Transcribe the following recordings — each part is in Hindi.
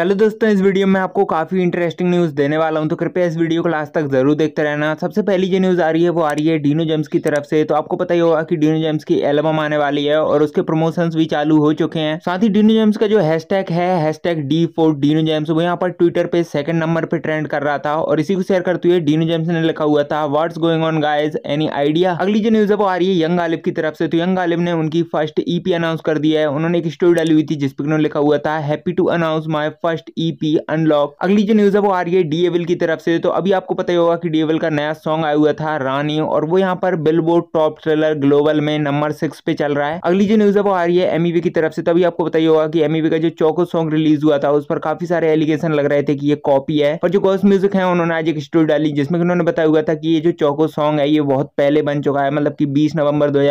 चलो दोस्तों इस वीडियो में आपको काफ़ी इंटरेस्टिंग न्यूज़ देने वाला हूं तो कृपया इस वीडियो को लास्ट तक जरूर देखते रहना सबसे पहली जो न्यूज़ आ रही है वो आ रही है डीनो जेम्स की तरफ से तो आपको पता ही होगा कि डीनो जेम्स की एल्बम आने वाली है और उसके प्रमोशंस भी चालू हो चुके हैं साथ ही डीनो जेम्स का जो हैशटैग है hashtag D four Dino James वो यहाँ पर ट्विटर पर सेकंड नंबर पर ट्रेंड कर रहा था और इसी को शेयर करते हुए डीनो जेम्स ने लिखा हुआ था what's going on guys any idea अगली जो न्यूज़ है वो आ रही है यंग आलिफ की तरफ से तो यंग आलिफ ने उनकी फर्स्ट ईपी अनाउंस कर दिया है उन्होंने एक स्टोरी डाली हुई थी जिसपे उन्होंने लिखा हुआ था happy to announce my first EP e unlock अगली जो न्यूज है वो आ रही है डीएवल की तरफ से तो अभी आपको पता ही होगा कि डीएवल का नया सॉन्ग आया हुआ था रानी और वो यहाँ पर बिलबोर्ड टॉप ट्रेलर ग्लोबल में नंबर सिक्स पे चल रहा है अगली जो न्यूज है वो आ रही है एमईवी e की तरफ से तो अभी आपको पता ही होगा की एमईवी e का जो चौको सॉन्ग रिलीज हुआ था उस पर काफी सारे एलिगेशन लग रहे थे कि ये कॉपी है और जो गोस्ट म्यूजिक है उन्होंने आज एक स्टोरी डाली जिसमें उन्होंने बताया हुआ था कि ये जो चौको सॉन्ग है ये बहुत पहले बन चुका है मतलब की बीस नवंबर दो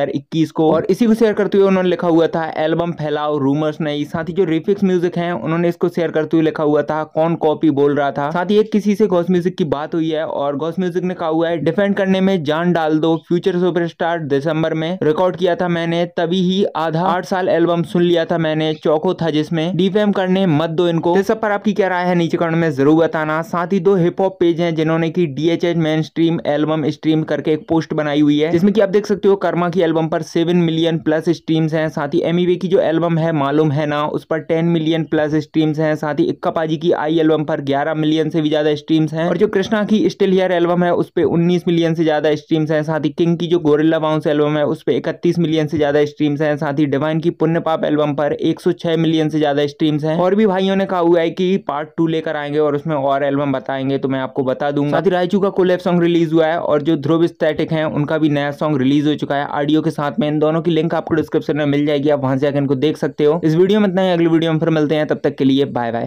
को और इसी को शेयर करते हुए उन्होंने लिखा हुआ था एल्बम फैलाओ रूमर्स नहीं साथ ही जो रिफिक्स म्यूजिक है उन्होंने इसको शेयर करते करते तो हुए लिखा हुआ था कौन कॉपी बोल रहा था साथ ही एक किसी से गॉस म्यूजिक की बात हुई है और गॉस म्यूजिक ने कहा हुआ है डिफेंड करने में जान डाल दो फ्यूचर सुपरस्टार दिसंबर में रिकॉर्ड किया था मैंने तभी ही आधा आठ साल एल्बम सुन लिया था मैंने चौको था जिसमें डिफेम करने मत दो इनको इस सब पर आपकी क्या राय है नीचे कमेंट में जरूर बताना साथ ही दो हिप हॉप पेज है जिन्होंने की DHH mainstream album stream करके एक पोस्ट बनाई हुई है जिसमें की आप देख सकते हो कर्मा की एल्बम पर सेवन मिलियन प्लस स्ट्रीम्स हैं साथ ही एमईवे e की जो एल्बम है मालूम है ना उस पर टेन मिलियन प्लस स्ट्रीम्स हैं साथ ही इक्का पाजी की आई एल्बम पर 11 मिलियन से भी ज्यादा स्ट्रीम्स हैं और जो कृष्णा की स्टिल हेयर एल्बम है उस पर उन्नीस मिलियन से ज्यादा स्ट्रीम्स हैं साथ ही किंग की जो गोरिल्ला बाउंस एल्बम है उस पर इकतीस मिलियन से ज्यादा स्ट्रीम्स हैं साथ ही डिवाइन की पुण्य पाप एल्बम पर छह मिलियन से ज्यादा स्ट्रीम्स हैं और भी भाइयों ने कहा हुआ है कि पार्ट टू लेकर आएंगे और उसमें और एल्बम बताएंगे तो मैं आपको बता दूंगा साथ ही रायचू का कोलेब सॉन्ग रिलीज हुआ है और जो ध्रुव स्टैटिक है उनका भी नया सॉन्ग रिलीज हो चुका है ऑडियो के साथ में इन दोनों की लिंक आपको डिस्क्रिप्शन में मिल जाएगी आप वहां से जाकर इनको देख सकते हो इस वीडियो में इतना ही अगले वीडियो में फिर मिलते हैं तब तक के लिए बाय बाय